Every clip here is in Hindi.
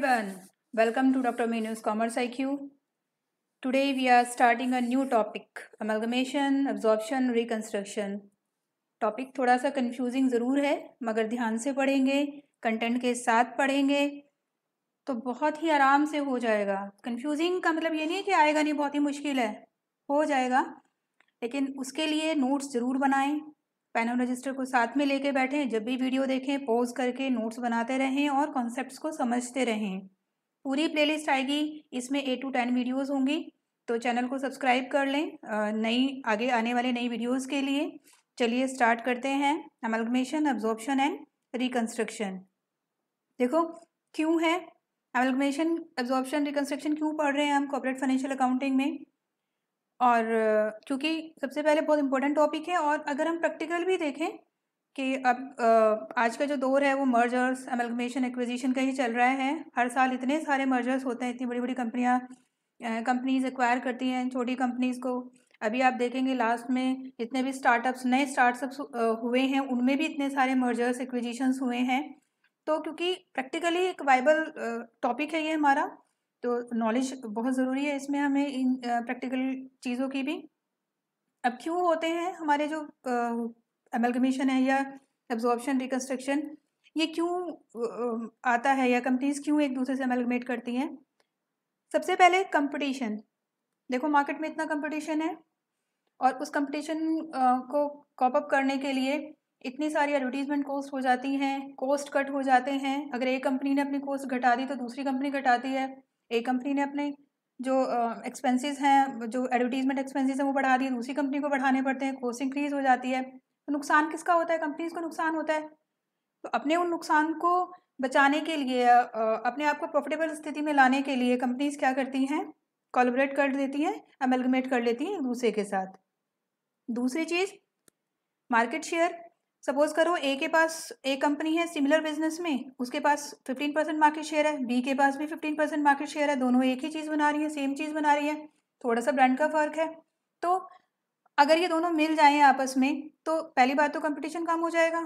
everyone. Welcome to Dr. Menu's Commerce IQ. Today we are starting a new topic amalgamation, absorption, reconstruction. Topic थोड़ा सा कंफ्यूजिंग ज़रूर है मगर ध्यान से पढ़ेंगे कंटेंट के साथ पढ़ेंगे तो बहुत ही आराम से हो जाएगा कंफ्यूजिंग का मतलब ये नहीं है कि आएगा नहीं बहुत ही मुश्किल है हो जाएगा लेकिन उसके लिए नोट्स ज़रूर बनाएं पेन और रजिस्टर को साथ में लेके बैठें जब भी वीडियो देखें पॉज करके नोट्स बनाते रहें और कॉन्सेप्ट को समझते रहें पूरी प्लेलिस्ट आएगी इसमें ए टू टेन वीडियोज होंगी तो चैनल को सब्सक्राइब कर लें नई आगे आने वाले नई वीडियोज के लिए चलिए स्टार्ट करते हैं अमलगमेशन अब्जॉर्प्शन एंड रिकन्स्ट्रक्शन देखो क्यों है एमलगमेशन एब्जॉर्प्शन रिकन्स्ट्रक्शन क्यों पढ़ रहे हैं हम कॉपरेट फाइनेंशियल अकाउंटिंग में और क्योंकि सबसे पहले बहुत इंपॉर्टेंट टॉपिक है और अगर हम प्रैक्टिकल भी देखें कि अब आज का जो दौर है वो मर्जर्स एमलगमेशन एक्विजिशन का ही चल रहा है हर साल इतने सारे मर्जर्स होते हैं इतनी बड़ी बड़ी कंपनियाँ कंपनीज एक्वायर करती हैं छोटी कंपनीज़ को अभी आप देखेंगे लास्ट में जितने भी स्टार्टअप्स नए स्टार्टअप्स हुए हैं उनमें भी इतने सारे मर्जर्स एक्विजिशंस हुए हैं तो क्योंकि प्रैक्टिकली एक वाइबल टॉपिक है ये हमारा तो नॉलेज बहुत ज़रूरी है इसमें हमें इन प्रैक्टिकल चीज़ों की भी अब क्यों होते हैं हमारे जो एमलगमेशन है या एब्जॉर्बशन रिकन्स्ट्रक्शन ये क्यों आता है या कंपनीज क्यों एक दूसरे से एमलगमेट करती हैं सबसे पहले कंपटीशन देखो मार्केट में इतना कंपटीशन है और उस कंपटीशन को कॉपअप करने के लिए इतनी सारी एडवर्टीजमेंट कॉस्ट हो जाती हैं कॉस्ट कट हो जाते हैं अगर एक कंपनी ने अपनी कॉस्ट घटा दी तो दूसरी कंपनी घटाती है एक कंपनी ने अपने जो एक्सपेंसेस हैं जो एडवर्टीजमेंट एक्सपेंसेस हैं वो बढ़ा दिए दूसरी कंपनी को बढ़ाने पड़ते हैं कोस्ट इंक्रीज हो जाती है तो नुकसान किसका होता है कंपनीज को नुकसान होता है तो अपने उन नुकसान को बचाने के लिए अपने आप को प्रॉफिटेबल स्थिति में लाने के लिए कंपनीज क्या करती हैं कोलबरेट कर देती हैं एमलगमेट कर लेती हैं एक दूसरे के साथ दूसरी चीज़ मार्केट शेयर सपोज करो ए के पास ए कंपनी है सिमिलर बिजनेस में उसके पास फिफ्टीन परसेंट मार्केट शेयर है बी के पास भी फिफ्टीन परसेंट मार्केट शेयर है दोनों एक ही चीज़ बना रही है सेम चीज़ बना रही है थोड़ा सा ब्रांड का फ़र्क है तो अगर ये दोनों मिल जाएँ आपस में तो पहली बात तो कंपटीशन कम हो जाएगा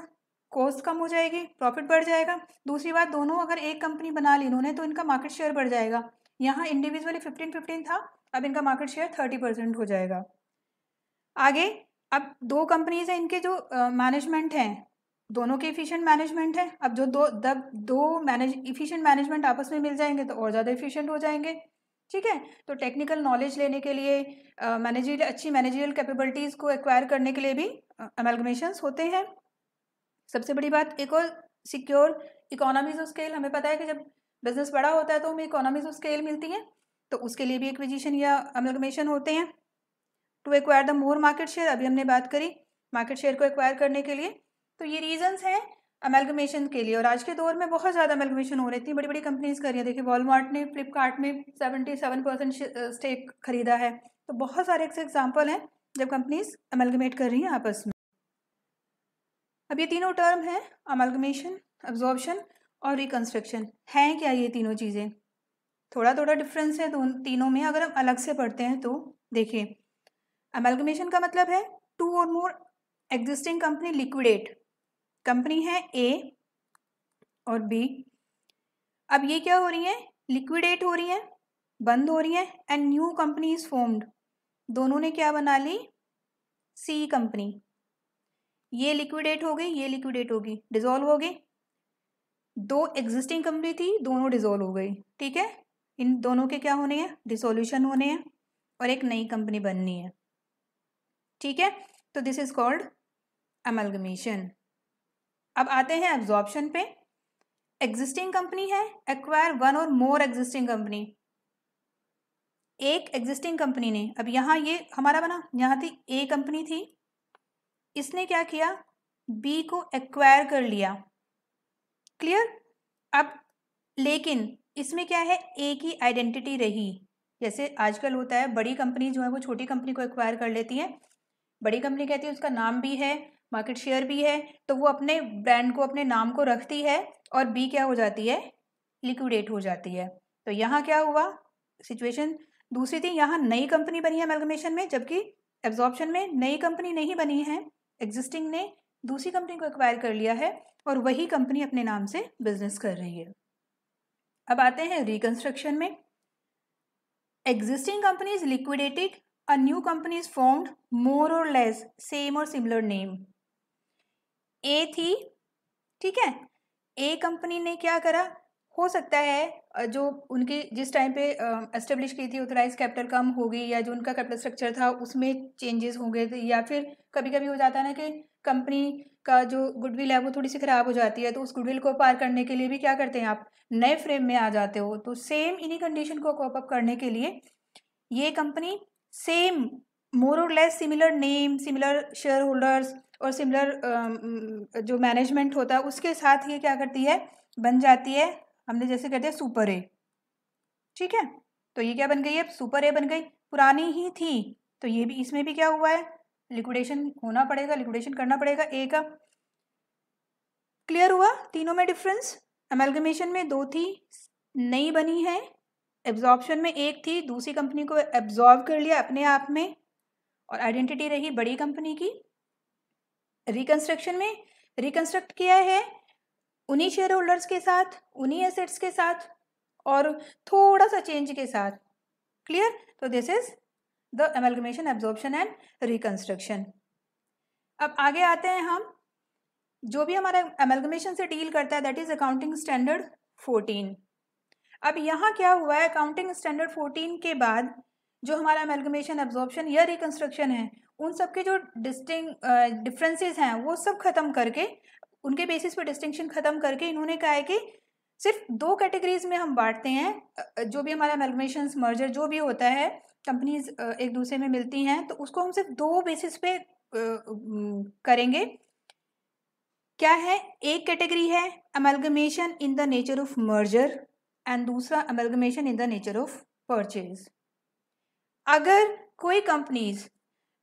कॉस्ट कम हो जाएगी प्रॉफिट बढ़ जाएगा दूसरी बात दोनों अगर एक कंपनी बना ली इन्होंने तो इनका मार्केट शेयर बढ़ जाएगा यहाँ इंडिविजुअली फिफ्टीन फिफ्टीन था अब इनका मार्केट शेयर थर्टी परसेंट हो जाएगा आगे अब दो कंपनीज हैं इनके जो मैनेजमेंट हैं दोनों के इफिशियंट मैनेजमेंट हैं अब जो दो दब दो मैनेज इफिशियंट मैनेजमेंट आपस में मिल जाएंगे तो और ज़्यादा इफिशियंट हो जाएंगे ठीक है तो टेक्निकल नॉलेज लेने के लिए मैनेजरियल uh, अच्छी मैनेजरियल कैपेबिलिटीज़ को एक्वायर करने के लिए भी अमेलगमेशंस uh, होते हैं सबसे बड़ी बात एक और सिक्योर इकोनॉमीज ऑफ स्केल हमें पता है कि जब बिजनेस बड़ा होता है तो हमें इकोनॉमीज ऑफ स्केल मिलती है तो उसके लिए भी एक या अमेलगमेशन होते हैं to acquire the more market share अभी हमने बात करी मार्केट शेयर को एक्वायर करने के लिए तो ये रीजंस हैं अमेलगमेशन के लिए और आज के दौर में बहुत ज़्यादा अमेलगमेशन हो रही थी बड़ी बड़ी कंपनीज कर रही है देखिए वॉलमार्ट ने फ्लिपकार्ट में सेवेंटी सेवन परसेंट स्टेक खरीदा है तो बहुत सारे ऐसे एग्जाम्पल हैं जब कंपनीज अमेलगमेट कर रही हैं आपस में अब ये तीनों टर्म हैं अमेलगमेशन एब्जॉर्बशन और रिकन्स्ट्रक्शन हैं क्या ये तीनों चीज़ें थोड़ा थोड़ा डिफरेंस है तो तीनों में अगर हम अलग से पढ़ते हैं तो देखिए अमेलगमेशन का मतलब है टू और more existing company liquidate company है ए और बी अब ये क्या हो रही है लिक्विडेट हो रही है बंद हो रही है and new company is formed दोनों ने क्या बना ली सी कंपनी ये लिक्विडेट हो गई ये लिक्विडेट होगी डिजोल्व हो गई दो एग्जिस्टिंग कंपनी थी दोनों डिजोल्व हो गई ठीक है इन दोनों के क्या होने हैं डिसोल्यूशन होने हैं और एक नई कंपनी बननी है ठीक है तो दिस इज कॉल्ड अमलगमेशन अब आते हैं एब्जॉर्प्शन पे एग्जिस्टिंग कंपनी है एक्वायर वन और मोर एग्जिस्टिंग कंपनी एक एग्जिस्टिंग कंपनी ने अब यहां ये हमारा बना यहां थी ए कंपनी थी इसने क्या किया बी को एक्वायर कर लिया क्लियर अब लेकिन इसमें क्या है ए की आइडेंटिटी रही जैसे आजकल होता है बड़ी कंपनी जो है वो छोटी कंपनी को एक्वायर कर लेती है बड़ी कंपनी कहती है उसका नाम भी है मार्केट शेयर भी है तो वो अपने ब्रांड को अपने नाम को रखती है और बी क्या हो जाती है लिक्विडेट हो जाती है तो यहाँ क्या हुआ सिचुएशन दूसरी थी यहाँ नई कंपनी बनी है मेलगमेशन में जबकि एब्जॉर्बन में नई कंपनी नहीं बनी है एग्जिस्टिंग ने दूसरी कंपनी को एक्वायर कर लिया है और वही कंपनी अपने नाम से बिजनेस कर रही है अब आते हैं रिकंस्ट्रक्शन में existing companies liquidated a new company is formed more or less same or similar name ए थी ठीक है ए कंपनी ने क्या करा हो सकता है जो उनकी जिस टाइम पे एस्टेब्लिश की थी ऑथराइज कैपिटल कम हो गई या जो उनका कैपिटल स्ट्रक्चर था उसमें चेंजेस हो गए थे या फिर कभी कभी हो जाता है ना कि कंपनी का जो गुडविल है वो थोड़ी सी ख़राब हो जाती है तो उस गुडविल को पार करने के लिए भी क्या करते हैं आप नए फ्रेम में आ जाते हो तो सेम इन्हीं कंडीशन को कॉपअप करने के लिए ये कंपनी सेम मोर और less similar name similar share holders और सिमिलर जो मैनेजमेंट होता है उसके साथ ये क्या करती है बन जाती है हमने जैसे कहते हैं सुपर ए ठीक है तो ये क्या बन गई है सुपर ए बन गई पुरानी ही थी तो ये भी इसमें भी क्या हुआ है लिक्विडेशन होना पड़ेगा लिक्विडेशन करना पड़ेगा ए का क्लियर हुआ तीनों में डिफरेंस एमेलगमेशन में दो थी नई बनी है एब्जॉर्प्शन में एक थी दूसरी कंपनी को एब्जॉर्व कर लिया अपने आप में और आइडेंटिटी रही बड़ी कंपनी की रिकंस्ट्रक्शन में रिकंस्ट्रक्ट किया है उन्हीं शेयर होल्डर्स के साथ उन्हीं एसेट्स के साथ और थोड़ा सा चेंज के साथ क्लियर तो this is the amalgamation absorption and reconstruction अब आगे आते हैं हम जो भी हमारा एमलगमेशन से डील करता है that is accounting standard fourteen अब यहाँ क्या हुआ है अकाउंटिंग स्टैंडर्ड फोर्टीन के बाद जो हमारा मेलगमेशन एब्जॉर्प्शन या रिकन्स्ट्रक्शन है उन सब के जो डिस्टिंग डिफ्रेंसेज हैं वो सब खत्म करके उनके बेसिस पर डिस्टिंक्शन खत्म करके इन्होंने कहा है कि सिर्फ दो कैटेगरीज में हम बांटते हैं जो भी हमारा मेलगमेशन मर्जर जो भी होता है कंपनीज एक दूसरे में मिलती हैं तो उसको हम सिर्फ दो बेसिस पे करेंगे क्या है एक कैटेगरी है amalgamation in the nature of merger and दूसरा amalgamation in the nature of purchase अगर कोई companies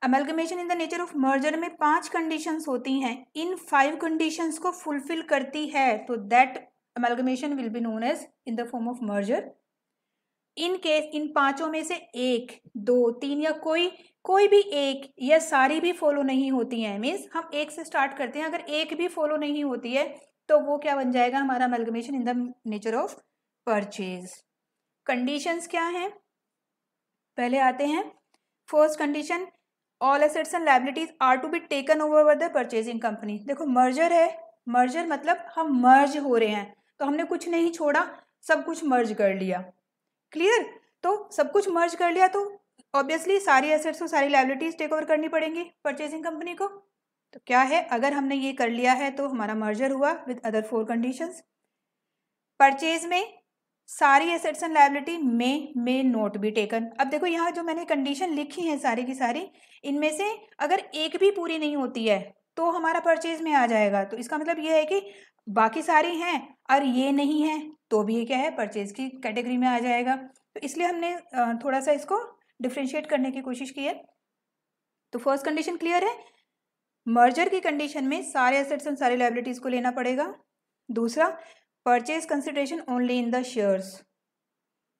amalgamation in the nature of merger में पांच कंडीशंस होती हैं इन फाइव कंडीशंस को फुलफिल करती है तो that amalgamation will be known as in the form of merger in case in पांचों में से एक दो तीन या कोई कोई भी एक या सारी भी फॉलो नहीं होती हैं मीन्स हम एक से स्टार्ट करते हैं अगर एक भी फॉलो नहीं होती है तो वो क्या बन जाएगा हमारा amalgamation in the nature of purchase conditions क्या हैं पहले आते हैं first condition all assets and liabilities are to be taken over by the purchasing company देखो मर्जर है मर्जर मतलब हम मर्ज हो रहे हैं तो हमने कुछ नहीं छोड़ा सब कुछ मर्ज कर लिया क्लियर तो सब कुछ मर्ज कर लिया तो ऑब्वियसली सारी एसेट्स और सारी लाइबिलिटीज टेक ओवर करनी पड़ेंगी परचेजिंग कंपनी को तो क्या है अगर हमने ये कर लिया है तो हमारा मर्जर हुआ with other four conditions purchase में सारी assets and liability may may not be taken अब देखो यहाँ जो मैंने कंडीशन लिखी है सारी की सारी इनमें से अगर एक भी पूरी नहीं होती है तो हमारा परचेज में आ जाएगा तो इसका मतलब ये है कि बाकी सारी हैं और ये नहीं है तो भी ये क्या है परचेज की कैटेगरी में आ जाएगा तो इसलिए हमने थोड़ा सा इसको डिफ्रेंशिएट करने की कोशिश की है तो फर्स्ट कंडीशन क्लियर है मर्जर की कंडीशन में सारे एसेट्स एंड सारी लाइबिलिटीज़ को लेना पड़ेगा दूसरा purchase consideration only in the shares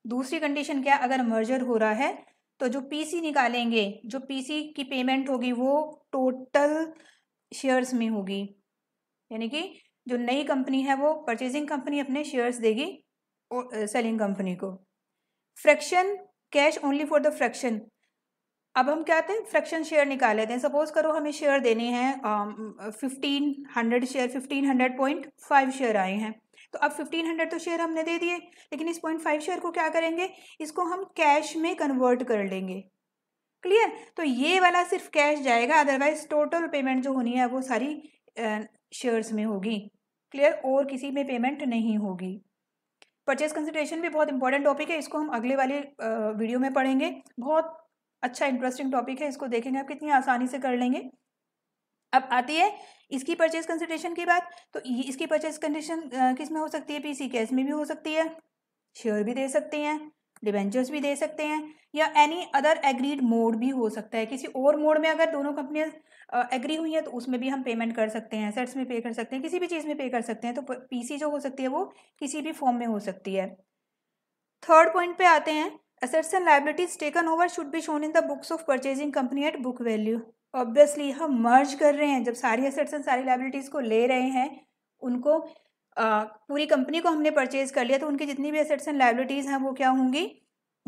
दूसरी कंडीशन क्या अगर मर्जर हो रहा है तो जो पीसी निकालेंगे जो पीसी की पेमेंट होगी वो टोटल शेयर्स में होगी यानी कि जो नई कंपनी है वो परचेजिंग कंपनी अपने शेयर्स देगी सेलिंग कंपनी को fraction cash only for the fraction अब हम क्या आते हैं फ्रैक्शन शेयर निकाल लेते हैं सपोज करो हमें शेयर देने हैं fifteen hundred share fifteen hundred point five share आए हैं तो अब फिफ्टीन हंड्रेड तो शेयर हमने दे दिए लेकिन इस पॉइंट फाइव शेयर को क्या करेंगे इसको हम कैश में कन्वर्ट कर लेंगे क्लियर तो ये वाला सिर्फ कैश जाएगा अदरवाइज टोटल पेमेंट जो होनी है वो सारी शेयर्स में होगी क्लियर और किसी में पेमेंट नहीं होगी परचेज कंसिड्रेशन भी बहुत इंपॉर्टेंट टॉपिक है इसको हम अगले वाले वीडियो में पढ़ेंगे बहुत अच्छा इंटरेस्टिंग टॉपिक है इसको देखेंगे आप कितनी आसानी से कर लेंगे अब आती है इसकी परचेज कंसिडरेशन की बात तो इसकी परचेज कंडीशन किस में हो सकती है पीसी कैश में भी हो सकती है शेयर भी दे सकते हैं डिवेंचर्स भी दे सकते हैं या एनी अदर एग्रीड मोड भी हो सकता है किसी और मोड में अगर दोनों कंपनियां एग्री हुई हैं तो उसमें भी हम पेमेंट कर सकते हैं सेट्स में पे कर सकते हैं किसी भी चीज़ में पे कर सकते हैं तो पीसी जो हो सकती है वो किसी भी फॉर्म में हो सकती है थर्ड पॉइंट पे आते हैं assets and liabilities taken over should be shown in the books of purchasing company at book value obviously हम मर्ज कर रहे हैं जब सारी असेट्स एंड सारी लाइबिलिटीज़ को ले रहे हैं उनको आ, पूरी कंपनी को हमने परचेज कर लिया तो उनकी जितनी भी असेट्स एंड लाइबिलिटीज़ हैं वो क्या होंगी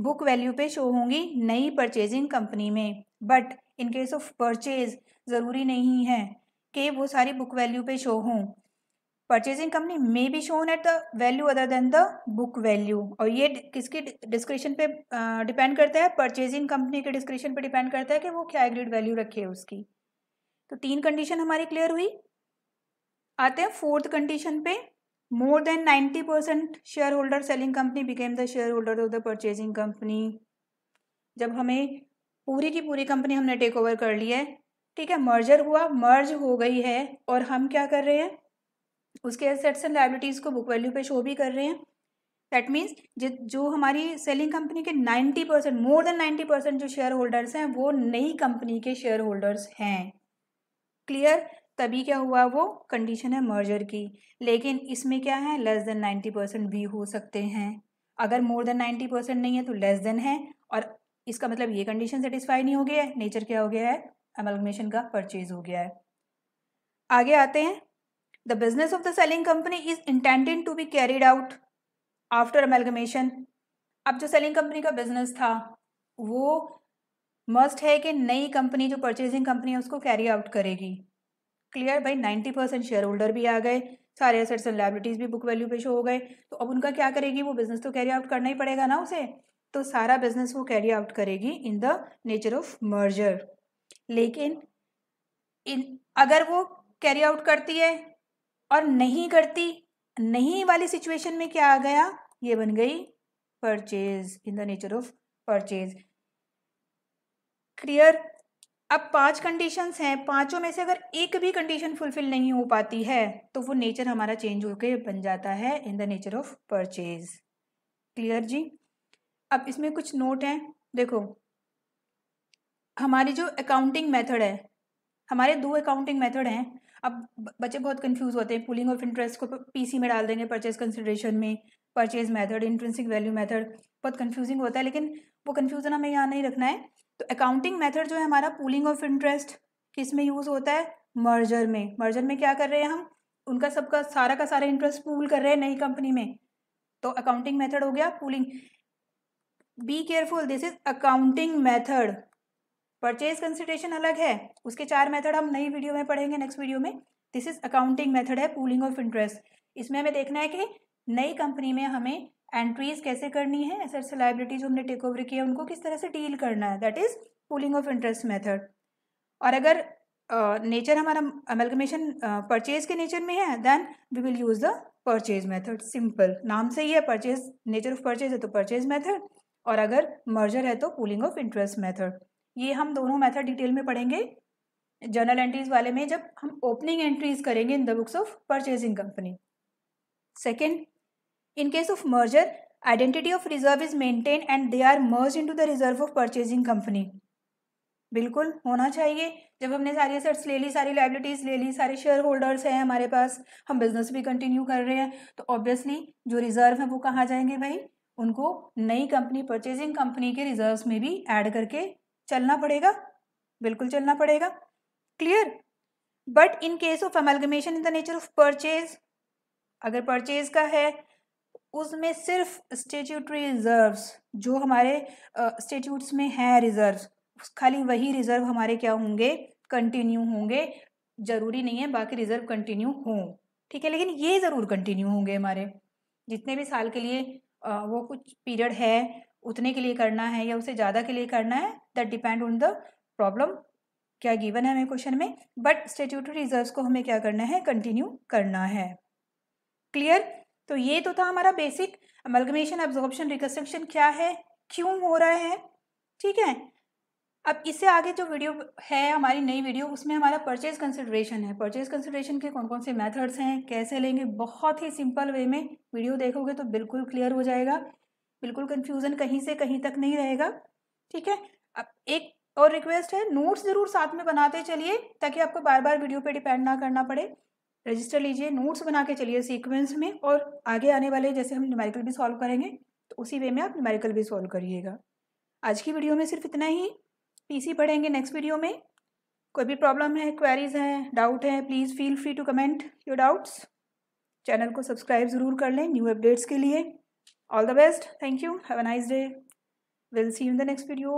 बुक वैल्यू पे शो होंगी नई परचेजिंग कंपनी में but in case of purchase ज़रूरी नहीं है कि वो सारी बुक वैल्यू पे शो हों purchasing company may be shown at the value other than the book value और ये किसकी डिस्क्रिप्शन पे डिपेंड करता है परचेजिंग कंपनी के डिस्क्रिप्शन पे डिपेंड करता है कि वो क्या एग्रीड वैल्यू रखे उसकी तो तीन कंडीशन हमारी क्लियर हुई आते हैं फोर्थ कंडीशन पे more than ninety percent share holder selling company became the share holder of the purchasing company जब हमें पूरी की पूरी कंपनी हमने टेक ओवर कर ली है ठीक है मर्जर हुआ मर्ज हो गई है और हम क्या कर रहे हैं उसके एसेट्स एंड लाइबिलिटीज़ को बुक वैल्यू पे शो भी कर रहे हैं दैट मीन्स जो हमारी सेलिंग कंपनी के ninety percent more than ninety percent जो शेयर होल्डर्स हैं वो नई कंपनी के शेयर होल्डर्स हैं क्लियर तभी क्या हुआ वो कंडीशन है मर्जर की लेकिन इसमें क्या है लेस देन नाइन्टी परसेंट भी हो सकते हैं अगर मोर देन नाइन्टी परसेंट नहीं है तो लेस देन है और इसका मतलब ये कंडीशन सेटिस्फाई नहीं हो गया है नेचर क्या हो गया है एमलमेशन का परचेज हो गया है आगे आते हैं The business of the selling company is intended to be carried out after amalgamation. अब जो selling company का business था वो मस्ट है कि नई कंपनी जो परचेजिंग कंपनी है उसको कैरी आउट करेगी क्लियर भाई नाइन्टी परसेंट शेयर होल्डर भी आ गए सारे एसेट्स एंड लाइब्रिटीज भी बुक वैल्यू पे शो हो गए तो अब उनका क्या करेगी वो बिज़नेस तो कैरी आउट करना ही पड़ेगा ना उसे तो सारा बिज़नेस वो कैरी आउट करेगी in the nature of merger लेकिन इन अगर वो कैरी आउट करती है और नहीं करती नहीं वाली सिचुएशन में क्या आ गया ये बन गई purchase in the nature of purchase clear अब पांच कंडीशंस हैं पांचों में से अगर एक भी कंडीशन फुलफिल नहीं हो पाती है तो वो नेचर हमारा चेंज होकर बन जाता है in the nature of purchase clear जी अब इसमें कुछ नोट हैं देखो हमारी जो अकाउंटिंग मेथड है हमारे दो अकाउंटिंग मेथड हैं अब बच्चे बहुत कंफ्यूज होते हैं पुलिंग ऑफ इंटरेस्ट को पीसी में डाल देंगे परचेज कंसिडरेशन में purchase method intrinsic value method बहुत कंफ्यूजिंग होता है लेकिन वो कन्फ्यूजन हमें यहाँ नहीं रखना है तो अकाउंटिंग मेथड जो है हमारा पुलिंग ऑफ इंटरेस्ट किस में यूज़ होता है मर्जर में मर्जर में क्या कर रहे हैं हम उनका सबका सारा का सारा इंटरेस्ट पूल कर रहे हैं नई कंपनी में तो अकाउंटिंग मेथड हो गया pooling be careful this is accounting method purchase consideration अलग है उसके चार मेथड हम नई वीडियो में पढ़ेंगे नेक्स्ट वीडियो में दिस इज अकाउंटिंग मेथड है पूलिंग ऑफ इंटरेस्ट इसमें हमें देखना है कि नई कंपनी में हमें एंट्रीज कैसे करनी है एसेट्स से लाइबिलिटी हमने टेक ओवर किया उनको किस तरह से डील करना है that is pooling of interest method और अगर नेचर uh, हमारा अमेलगमेशन परचेज के नेचर में है then we will use the purchase method simple नाम से ही है परचेज नेचर ऑफ परचेज है तो परचेज मेथड और अगर मर्जर है तो पूलिंग ऑफ इंटरेस्ट मेथड ये हम दोनों मेथड डिटेल में पढ़ेंगे जर्नल एंट्रीज वाले में जब हम ओपनिंग एंट्रीज करेंगे in the books of purchasing company second in case of merger identity of reserve is maintain and they are merge into the reserve of purchasing company बिल्कुल होना चाहिए जब हमने सारी असेट्स ले ली सारी लाइबिलिटीज़ ले ली सारे शेयर होल्डर्स हैं हमारे पास हम बिजनेस भी कंटिन्यू कर रहे हैं तो ऑब्वियसली जो रिजर्व हैं वो कहाँ जाएंगे भाई उनको नई कंपनी परचेजिंग कंपनी के रिजर्व्स में भी ऐड करके चलना पड़ेगा बिल्कुल चलना पड़ेगा clear but in case of amalgamation in the nature of purchase अगर परचेज का है उसमें सिर्फ स्टेट्यूटरी रिजर्व्स जो हमारे स्टेट्यूट्स uh, में हैं रिजर्व्स खाली वही रिजर्व हमारे क्या होंगे कंटिन्यू होंगे ज़रूरी नहीं है बाकी रिजर्व कंटिन्यू हों ठीक है लेकिन ये ज़रूर कंटिन्यू होंगे हमारे जितने भी साल के लिए वो कुछ पीरियड है उतने के लिए करना है या उसे ज़्यादा के लिए करना है that depend on the problem क्या गिवन है हमें क्वेश्चन में बट स्टेट्यूटरी रिजर्व को हमें क्या करना है कंटिन्यू करना है क्लियर तो ये तो था हमारा बेसिक अमलगमेशन एब्जॉर्बशन रिकन्स्ट्रक्शन क्या है क्यों हो रहा है ठीक है अब इससे आगे जो वीडियो है हमारी नई वीडियो उसमें हमारा परचेज कंसिडरेशन है परचेज कंसिडरेशन के कौन कौन से मेथड्स हैं कैसे लेंगे बहुत ही सिंपल वे में वीडियो देखोगे तो बिल्कुल क्लियर हो जाएगा बिल्कुल कन्फ्यूज़न कहीं से कहीं तक नहीं रहेगा ठीक है अब एक और रिक्वेस्ट है नोट्स ज़रूर साथ में बनाते चलिए ताकि आपको बार बार वीडियो पे डिपेंड ना करना पड़े रजिस्टर लीजिए नोट्स बना के चलिए सीक्वेंस में और आगे आने वाले जैसे हम न्यूमेरिकल भी सॉल्व करेंगे तो उसी वे में आप न्यूमेरिकल भी सॉल्व करिएगा आज की वीडियो में सिर्फ इतना ही पीसी पढ़ेंगे नेक्स्ट वीडियो में कोई भी प्रॉब्लम है क्वेरीज हैं डाउट है please feel free to comment your doubts channel को सब्सक्राइब ज़रूर कर लें न्यू अपडेट्स के लिए All the best. Thank you. Have a nice day. We'll see you in the next video.